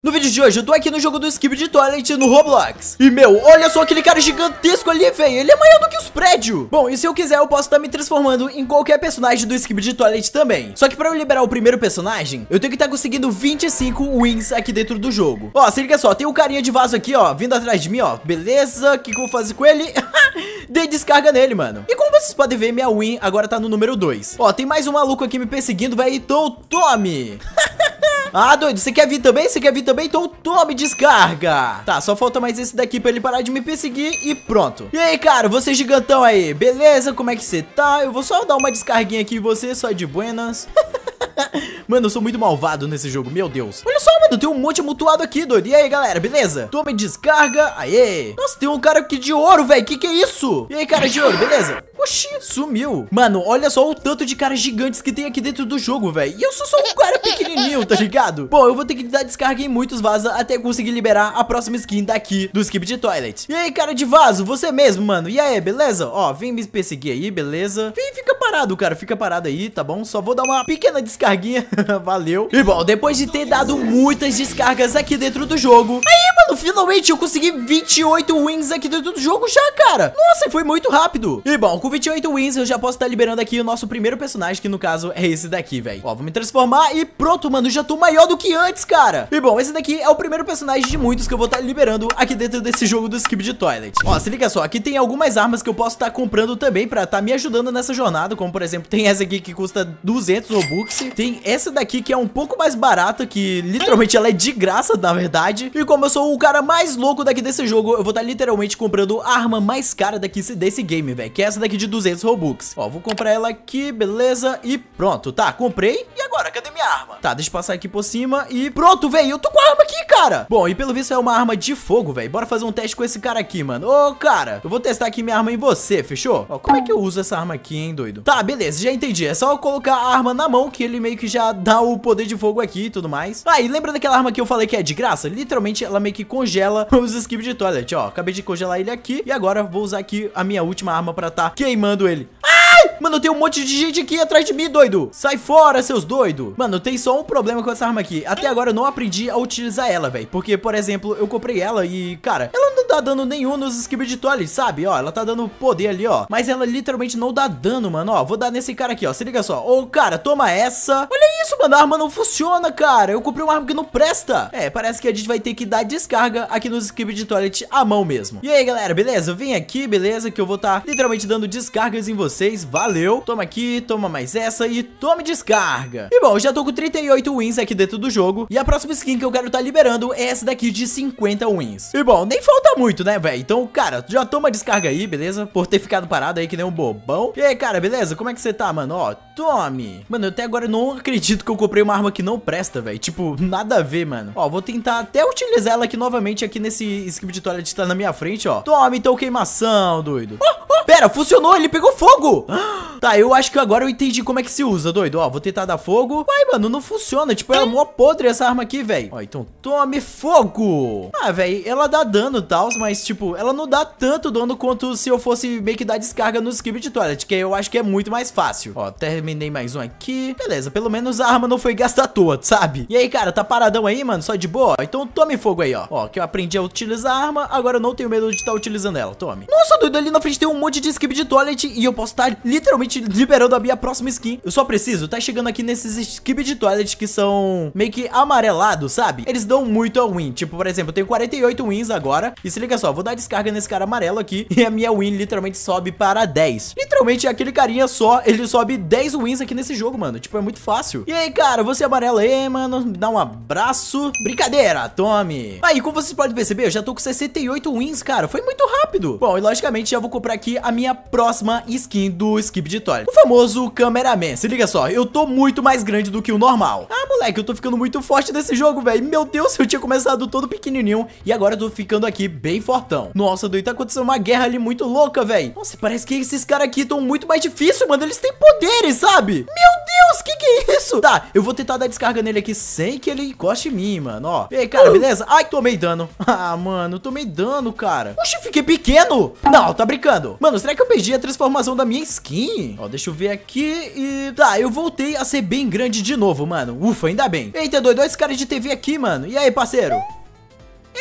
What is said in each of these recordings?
No vídeo de hoje eu tô aqui no jogo do Skip de Toilet no Roblox E meu, olha só aquele cara gigantesco ali, velho Ele é maior do que os prédios Bom, e se eu quiser eu posso estar tá me transformando em qualquer personagem do Skip de Toilet também Só que pra eu liberar o primeiro personagem Eu tenho que estar tá conseguindo 25 wins aqui dentro do jogo Ó, se liga só, tem um carinha de vaso aqui, ó Vindo atrás de mim, ó Beleza, o que, que eu vou fazer com ele? Dei descarga nele, mano E como vocês podem ver, minha win agora tá no número 2 Ó, tem mais um maluco aqui me perseguindo, velho Então tome! Ah, doido, você quer vir também? Você quer vir também? Então tome descarga. Tá, só falta mais esse daqui pra ele parar de me perseguir e pronto. E aí, cara, você gigantão aí, beleza? Como é que você tá? Eu vou só dar uma descarguinha aqui em você, só de buenas. mano, eu sou muito malvado nesse jogo, meu Deus. Olha só, mano, tem um monte amutuado aqui, doido. E aí, galera, beleza? Toma e descarga. Aê. Nossa, tem um cara aqui de ouro, velho. Que que é isso? E aí, cara de ouro, beleza? Oxi, sumiu. Mano, olha só o tanto de caras gigantes que tem aqui dentro do jogo, velho. E eu sou só um cara pequenininho, tá ligado? Bom, eu vou ter que dar descarga em muitos vasos até conseguir liberar a próxima skin daqui do Skip de Toilet. E aí, cara de vaso, você mesmo, mano. E aí, beleza? Ó, vem me perseguir aí, beleza? Vem, fica parado, cara. Fica parado aí, tá bom? Só vou dar uma pequena descarga descarguinha, valeu. E bom, depois de ter dado muitas descargas aqui dentro do jogo... Aí, Mano, finalmente eu consegui 28 wins aqui dentro do jogo já, cara Nossa, foi muito rápido E bom, com 28 wins eu já posso estar tá liberando aqui o nosso primeiro personagem Que no caso é esse daqui, velho Ó, vou me transformar e pronto, mano, já tô maior do que antes, cara E bom, esse daqui é o primeiro personagem de muitos que eu vou estar tá liberando aqui dentro desse jogo do Skip de Toilet Ó, se liga só, aqui tem algumas armas que eu posso estar tá comprando também pra estar tá me ajudando nessa jornada Como por exemplo, tem essa aqui que custa 200 Robux Tem essa daqui que é um pouco mais barata, que literalmente ela é de graça, na verdade E como eu sou o o cara mais louco daqui desse jogo, eu vou estar tá literalmente comprando a arma mais cara daqui desse game, velho, que é essa daqui de 200 Robux. Ó, vou comprar ela aqui, beleza, e pronto, tá, comprei. E agora, cadê minha arma? Tá, deixa eu passar aqui por cima e pronto, velho, eu tô com a arma aqui, cara. Bom, e pelo visto é uma arma de fogo, velho, bora fazer um teste com esse cara aqui, mano. Ô, cara, eu vou testar aqui minha arma em você, fechou? Ó, como é que eu uso essa arma aqui, hein, doido? Tá, beleza, já entendi, é só eu colocar a arma na mão que ele meio que já dá o poder de fogo aqui e tudo mais. Ah, e lembra daquela arma que eu falei que é de graça? Literalmente ela meio que congela os skip de toilet, ó. Acabei de congelar ele aqui e agora vou usar aqui a minha última arma pra tá queimando ele. Ai! Mano, tem um monte de gente aqui atrás de mim, doido. Sai fora, seus doido. Mano, tem só um problema com essa arma aqui. Até agora eu não aprendi a utilizar ela, velho. Porque, por exemplo, eu comprei ela e, cara, ela não dá dano nenhum nos Skibidi Toilet, sabe? Ó, ela tá dando poder ali, ó. Mas ela literalmente não dá dano, mano, ó. Vou dar nesse cara aqui, ó. Se liga só. Ô, cara, toma essa. Olha isso, mano. A arma não funciona, cara. Eu comprei uma arma que não presta. É, parece que a gente vai ter que dar descarga aqui nos Skibidi Toilet à mão mesmo. E aí, galera, beleza? Vem aqui, beleza? Que eu vou estar tá, literalmente dando descargas em vocês. Valeu. Toma aqui, toma mais essa e tome descarga. E bom, já tô com 38 wins aqui dentro do jogo. E a próxima skin que eu quero estar tá liberando é essa daqui de 50 wins. E bom, nem falta muito, né, velho? Então, cara, já toma descarga aí, beleza? Por ter ficado parado aí que nem um bobão. E aí, cara, beleza? Como é que você tá, mano? Ó, tome. Mano, eu até agora não acredito que eu comprei uma arma que não presta, velho. Tipo, nada a ver, mano. Ó, vou tentar até utilizar ela aqui novamente aqui nesse script de toilet que tá na minha frente, ó. Tome, então, queimação, doido. Oh, oh, pera, funcionou, ele pegou fogo. Ah! Tá, eu acho que agora eu entendi como é que se usa, doido. Ó, vou tentar dar fogo. Ai, mano, não funciona. Tipo, é mó podre essa arma aqui, velho. Ó, então tome fogo. Ah, velho, ela dá dano e tal, mas, tipo, ela não dá tanto dano quanto se eu fosse meio que dar descarga no skip de toilet, que eu acho que é muito mais fácil. Ó, terminei mais um aqui. Beleza, pelo menos a arma não foi gasta à toa, sabe? E aí, cara, tá paradão aí, mano? Só de boa? Então tome fogo aí, ó. Ó, que eu aprendi a utilizar a arma, agora eu não tenho medo de estar tá utilizando ela. Tome. Nossa, doido, ali na frente tem um monte de skip de toilet e eu posso estar tá, literalmente finalmente liberando a minha próxima skin. Eu só preciso tá chegando aqui nesses skip de toilet que são meio que amarelados, sabe? Eles dão muito a win. Tipo, por exemplo, eu tenho 48 wins agora. E se liga só, vou dar descarga nesse cara amarelo aqui. E a minha win literalmente sobe para 10. Literalmente, aquele carinha só, ele sobe 10 wins aqui nesse jogo, mano. Tipo, é muito fácil. E aí, cara, você amarelo aí, mano. Me dá um abraço. Brincadeira, tome. Aí, como vocês podem perceber, eu já tô com 68 wins, cara. Foi muito rápido. Bom, e logicamente já vou comprar aqui a minha próxima skin do skip de dito, olha, o famoso cameraman. Se liga só, eu tô muito mais grande do que o normal. Ah, moleque, eu tô ficando muito forte nesse jogo, velho. Meu Deus, eu tinha começado todo pequenininho e agora eu tô ficando aqui bem fortão. Nossa, doido, tá acontecendo uma guerra ali muito louca, velho. Nossa, parece que esses caras aqui estão muito mais difíceis, mano. Eles têm poderes, sabe? Meu Deus, que que é isso? Tá, eu vou tentar dar descarga nele aqui sem que ele encoste em mim, mano, ó. Ei, cara, uh. beleza? Ai, tomei dano. Ah, mano, tomei dano, cara. Oxe, fiquei pequeno. Não, tá brincando. Mano, será que eu perdi a transformação da minha skin? Ó, deixa eu ver aqui e... Tá, eu voltei a ser bem grande de novo, mano. Ufa, ainda bem. Eita, doido, olha esse cara de TV aqui, mano. E aí, parceiro?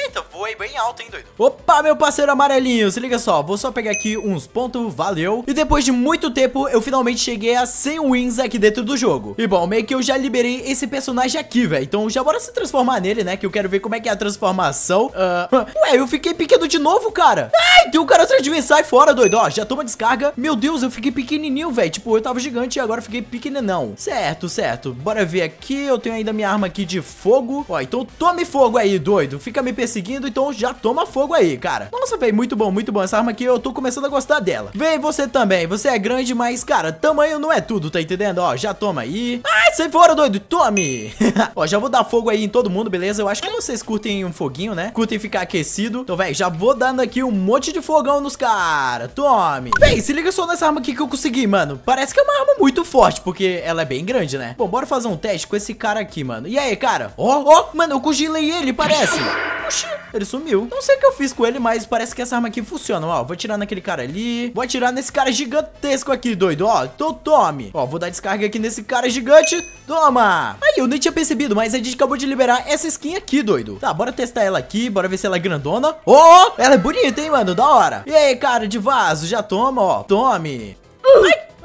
Eita, voei bem alto, hein, doido? Opa, meu parceiro amarelinho, se liga só, vou só pegar aqui uns pontos, valeu. E depois de muito tempo, eu finalmente cheguei a 100 wins aqui dentro do jogo. E bom, meio que eu já liberei esse personagem aqui, velho. Então já bora se transformar nele, né, que eu quero ver como é que é a transformação. Uh... Ué, eu fiquei pequeno de novo, cara. Ai, tem um cara atrás de mim, sai fora, doido. Ó, já toma descarga. Meu Deus, eu fiquei pequenininho, velho. Tipo, eu tava gigante e agora fiquei pequeninão. Certo, certo. Bora ver aqui, eu tenho ainda minha arma aqui de fogo. Ó, então tome fogo aí, doido. Fica me perseguindo seguindo, então já toma fogo aí, cara. Nossa, velho, muito bom, muito bom. Essa arma aqui eu tô começando a gostar dela. Vem você também, você é grande, mas, cara, tamanho não é tudo, tá entendendo? Ó, já toma aí. Ai, sai fora, doido, tome! ó, já vou dar fogo aí em todo mundo, beleza? Eu acho que vocês curtem um foguinho, né? Curtem ficar aquecido. Então, velho, já vou dando aqui um monte de fogão nos caras. Tome! Vem, se liga só nessa arma aqui que eu consegui, mano. Parece que é uma arma muito forte, porque ela é bem grande, né? Bom, bora fazer um teste com esse cara aqui, mano. E aí, cara? Ó, oh, ó, oh, mano, eu congelei ele, parece. Puxa, ele sumiu. Não sei o que eu fiz com ele, mas parece que essa arma aqui funciona. Ó, vou atirar naquele cara ali. Vou atirar nesse cara gigantesco aqui, doido. Ó, então tome. Ó, vou dar descarga aqui nesse cara gigante. Toma. Aí, eu nem tinha percebido, mas a gente acabou de liberar essa skin aqui, doido. Tá, bora testar ela aqui. Bora ver se ela é grandona. Ó, oh, ela é bonita, hein, mano? Da hora. E aí, cara de vaso, já toma, ó. Tome.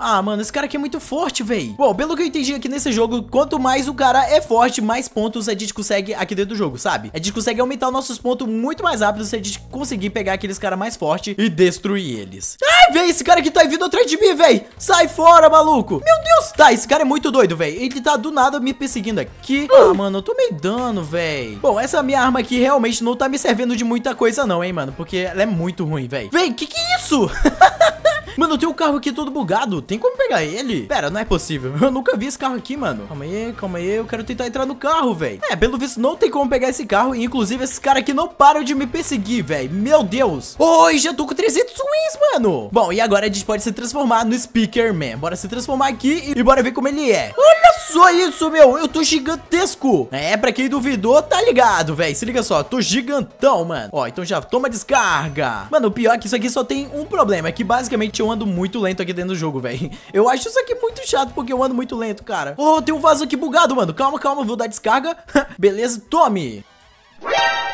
Ah, mano, esse cara aqui é muito forte, véi. Bom, pelo que eu entendi aqui nesse jogo, quanto mais o cara é forte, mais pontos a gente consegue aqui dentro do jogo, sabe? A gente consegue aumentar os nossos pontos muito mais rápido se a gente conseguir pegar aqueles caras mais fortes e destruir eles. Ai, velho, esse cara aqui tá vindo atrás de mim, véi. Sai fora, maluco. Meu Deus. Tá, esse cara é muito doido, véi. Ele tá do nada me perseguindo aqui. Ah, mano, eu tomei dano, véi. Bom, essa minha arma aqui realmente não tá me servindo de muita coisa não, hein, mano. Porque ela é muito ruim, véi. Véi, que que é isso? Mano, tem um carro aqui todo bugado. Tem como pegar ele? Pera, não é possível. Eu nunca vi esse carro aqui, mano. Calma aí, calma aí. Eu quero tentar entrar no carro, velho. É, pelo visto não tem como pegar esse carro. E, inclusive, esses caras aqui não param de me perseguir, velho. Meu Deus. Oi, já tô com 300 wins, mano. Bom, e agora a gente pode se transformar no Speaker Man. Bora se transformar aqui e, e bora ver como ele é. Olha só isso, meu. Eu tô gigantesco. É, pra quem duvidou, tá ligado, velho. Se liga só. Tô gigantão, mano. Ó, então já toma descarga. Mano, o pior é que isso aqui só tem um problema. É que, basicamente, eu ando muito lento aqui dentro do jogo, velho. Eu acho isso aqui muito chato porque eu ando muito lento, cara. Oh, tem um vaso aqui bugado, mano. Calma, calma, vou dar descarga. Beleza, tome.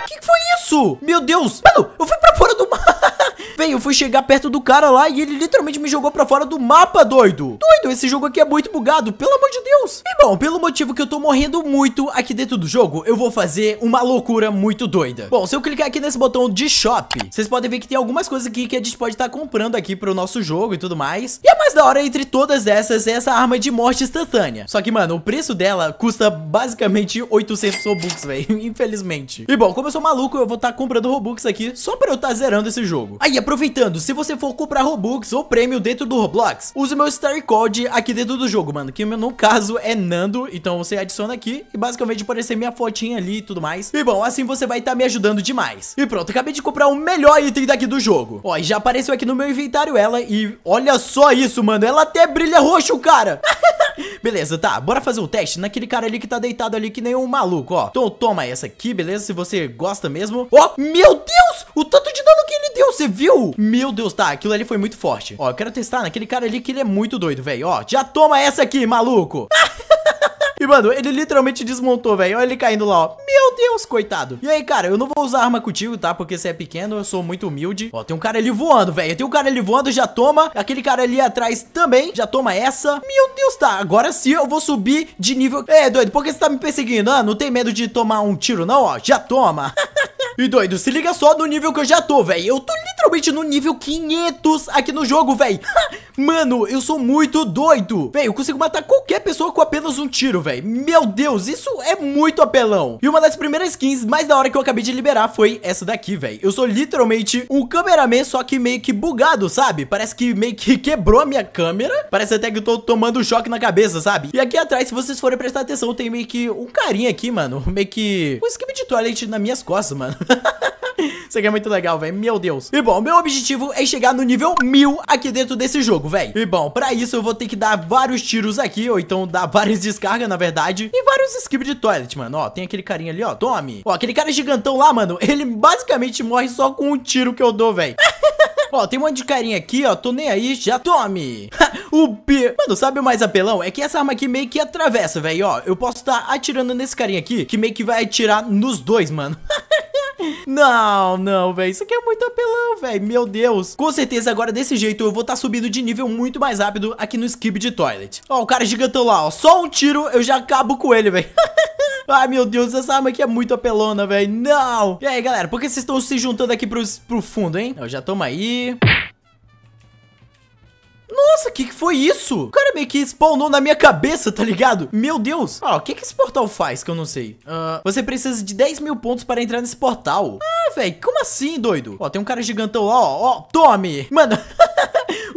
Que que foi isso? Meu Deus. Mano, eu fui pra bem, eu fui chegar perto do cara lá e ele literalmente me jogou pra fora do mapa, doido. Doido, esse jogo aqui é muito bugado, pelo amor de Deus. E bom, pelo motivo que eu tô morrendo muito aqui dentro do jogo, eu vou fazer uma loucura muito doida. Bom, se eu clicar aqui nesse botão de shop, vocês podem ver que tem algumas coisas aqui que a gente pode estar tá comprando aqui pro nosso jogo e tudo mais. E a mais da hora entre todas essas é essa arma de morte instantânea. Só que, mano, o preço dela custa basicamente 800 Robux, velho, infelizmente. E bom, como eu sou maluco, eu vou estar tá comprando Robux aqui só pra eu estar tá zerando esse jogo. Aí, aproveitando aproveitando, se você for comprar Robux ou prêmio dentro do Roblox, use o meu Star Code aqui dentro do jogo, mano, que no caso é Nando, então você adiciona aqui e basicamente aparecer minha fotinha ali e tudo mais. E bom, assim você vai estar tá me ajudando demais. E pronto, acabei de comprar o melhor item daqui do jogo. Ó, e já apareceu aqui no meu inventário ela e olha só isso, mano, ela até brilha roxo, cara. Beleza, tá, bora fazer o teste naquele cara ali que tá deitado ali que nem um maluco, ó Então toma essa aqui, beleza, se você gosta mesmo Ó, oh, meu Deus o tanto de dano que ele deu, você viu? Meu Deus, tá, aquilo ali foi muito forte. Ó, eu quero testar naquele cara ali que ele é muito doido, velho. Ó, já toma essa aqui, maluco. E, mano, ele literalmente desmontou, velho. Olha ele caindo lá, ó. Meu Deus, coitado. E aí, cara, eu não vou usar arma contigo, tá? Porque você é pequeno, eu sou muito humilde. Ó, tem um cara ali voando, velho. Tem um cara ali voando, já toma. Aquele cara ali atrás também, já toma essa. Meu Deus, tá. Agora sim eu vou subir de nível... É, doido, por que você tá me perseguindo? Ah, não tem medo de tomar um tiro, não? Ó, já toma. E doido, se liga só no nível que eu já tô, velho. Eu tô literalmente no nível 500 aqui no jogo, véi. Mano, eu sou muito doido. Véi, eu consigo matar qualquer pessoa com apenas um tiro, véi. Meu Deus, isso é muito apelão. E uma das primeiras skins mais da hora que eu acabei de liberar foi essa daqui, véi. Eu sou literalmente um cameraman, só que meio que bugado, sabe? Parece que meio que quebrou a minha câmera. Parece até que eu tô tomando choque na cabeça, sabe? E aqui atrás, se vocês forem prestar atenção, tem meio que um carinha aqui, mano. Meio que um esquema de toilet nas minhas costas, mano. Isso aqui é muito legal, velho. Meu Deus. E bom, meu objetivo é chegar no nível 1000 aqui dentro desse jogo, velho. E bom, pra isso eu vou ter que dar vários tiros aqui, ou então dar várias descargas, na verdade. E vários skips de toilet, mano. Ó, tem aquele carinha ali, ó. Tome. Ó, aquele cara gigantão lá, mano. Ele basicamente morre só com um tiro que eu dou, velho. Ó, tem uma de carinha aqui, ó. Tô nem aí, já tome. o P Mano, sabe o mais apelão? É que essa arma aqui meio que atravessa, velho. Ó, eu posso estar tá atirando nesse carinha aqui, que meio que vai atirar nos dois, mano. Não, não, velho. Isso aqui é muito apelão, velho. Meu Deus. Com certeza, agora desse jeito eu vou estar tá subindo de nível muito mais rápido aqui no Skip de Toilet. Ó, o cara gigantão lá, ó. Só um tiro eu já acabo com ele, velho. Ai, meu Deus, essa arma aqui é muito apelona, velho. Não! E aí, galera, por que vocês estão se juntando aqui pros, pro fundo, hein? Ó, já toma aí. Nossa, o que, que foi isso? O cara meio que spawnou na minha cabeça, tá ligado? Meu Deus. Ó, ah, o que, que esse portal faz que eu não sei? Uh, você precisa de 10 mil pontos para entrar nesse portal. Ah, velho, como assim, doido? Ó, tem um cara gigantão lá, ó. Ó, tome! Mano...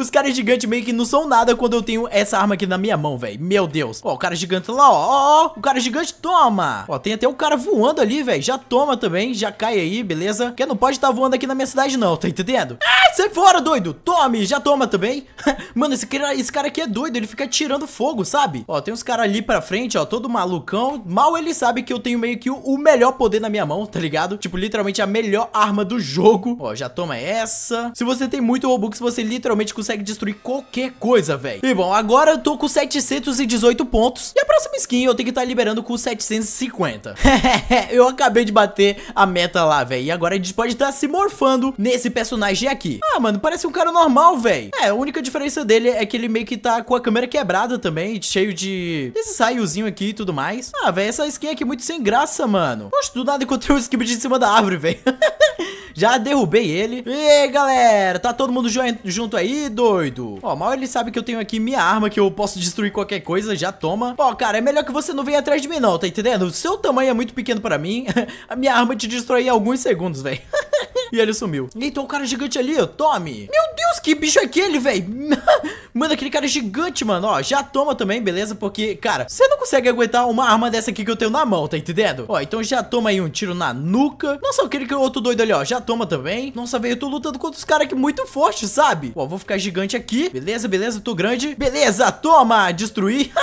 Os caras gigantes meio que não são nada quando eu tenho essa arma aqui na minha mão, velho. Meu Deus. Ó, o cara gigante lá, ó. Ó, ó. O cara gigante toma. Ó, tem até um cara voando ali, velho. Já toma também. Já cai aí, beleza? Porque não pode estar tá voando aqui na minha cidade, não. Tá entendendo? Ah, sai fora, doido. Tome. Já toma também. Mano, esse cara, esse cara aqui é doido. Ele fica tirando fogo, sabe? Ó, tem uns caras ali pra frente, ó. Todo malucão. Mal ele sabe que eu tenho meio que o, o melhor poder na minha mão, tá ligado? Tipo, literalmente a melhor arma do jogo. Ó, já toma essa. Se você tem muito Robux, você literalmente consegue consegue destruir qualquer coisa, velho. E bom, agora eu tô com 718 pontos. E a próxima skin eu tenho que estar tá liberando com 750. eu acabei de bater a meta lá, velho. E agora a gente pode estar tá se morfando nesse personagem aqui. Ah, mano, parece um cara normal, velho. É, a única diferença dele é que ele meio que tá com a câmera quebrada também, cheio de... Esse saiozinho aqui e tudo mais. Ah, velho, essa skin aqui é muito sem graça, mano. Poxa, do nada encontrei um skip de cima da árvore, velho. Já derrubei ele. E galera, tá todo mundo junto aí, doido? Ó, mal ele sabe que eu tenho aqui minha arma, que eu posso destruir qualquer coisa, já toma. Ó, cara, é melhor que você não venha atrás de mim não, tá entendendo? seu tamanho é muito pequeno pra mim. A minha arma te destrói em alguns segundos, velho. E ele sumiu. Eita, então o cara gigante ali, ó. Tome. Meu Deus, que bicho é aquele, velho? mano, aquele cara é gigante, mano. Ó, já toma também, beleza? Porque, cara, você não consegue aguentar uma arma dessa aqui que eu tenho na mão, tá entendendo? Ó, então já toma aí um tiro na nuca. Nossa, aquele é outro doido ali, ó. Já toma também. Nossa, velho, eu tô lutando contra os caras aqui muito forte, sabe? Ó, vou ficar gigante aqui. Beleza, beleza, tô grande. Beleza, toma! Destruir.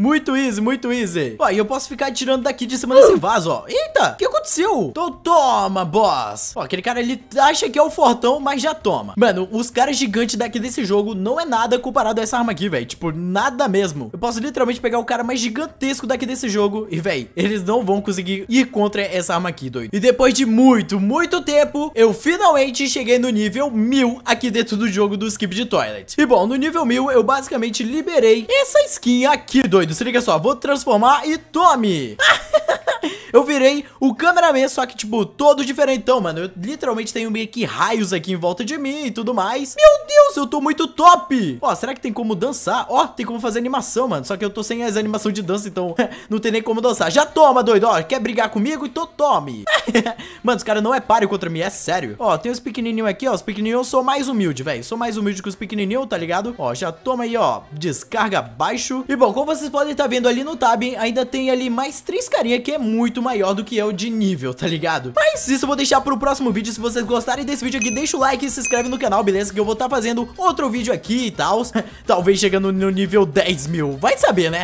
Muito easy, muito easy. Ó, e eu posso ficar tirando daqui de cima desse uh! vaso, ó. Eita, o que aconteceu? Então toma, boss. Ó, aquele cara, ele acha que é o fortão, mas já toma. Mano, os caras gigantes daqui desse jogo não é nada comparado a essa arma aqui, velho. Tipo, nada mesmo. Eu posso literalmente pegar o cara mais gigantesco daqui desse jogo e, velho, eles não vão conseguir ir contra essa arma aqui, doido. E depois de muito, muito tempo, eu finalmente cheguei no nível 1000 aqui dentro do jogo do Skip de Toilet. E bom, no nível 1000 eu basicamente liberei essa skin aqui, doido doido, se liga só, vou transformar e tome! eu virei o cameraman, só que, tipo, todo diferentão, mano. Eu literalmente tenho meio que raios aqui em volta de mim e tudo mais. Meu Deus, eu tô muito top! Ó, será que tem como dançar? Ó, tem como fazer animação, mano. Só que eu tô sem as animações de dança, então não tem nem como dançar. Já toma, doido, ó. Quer brigar comigo? Então tome. mano, os caras não é páreo contra mim, é sério. Ó, tem os pequenininhos aqui, ó. Os pequenininhos eu sou mais humilde, velho. Sou mais humilde que os pequenininhos, tá ligado? Ó, já toma aí, ó. Descarga baixo. E bom, como vocês podem estar tá vendo ali no tab, hein, ainda tem ali mais três carinha que é muito muito maior do que eu de nível, tá ligado? Mas isso eu vou deixar pro próximo vídeo, se vocês gostarem desse vídeo aqui, deixa o like e se inscreve no canal, beleza? Que eu vou estar tá fazendo outro vídeo aqui e tal, talvez chegando no nível 10 mil, vai saber, né?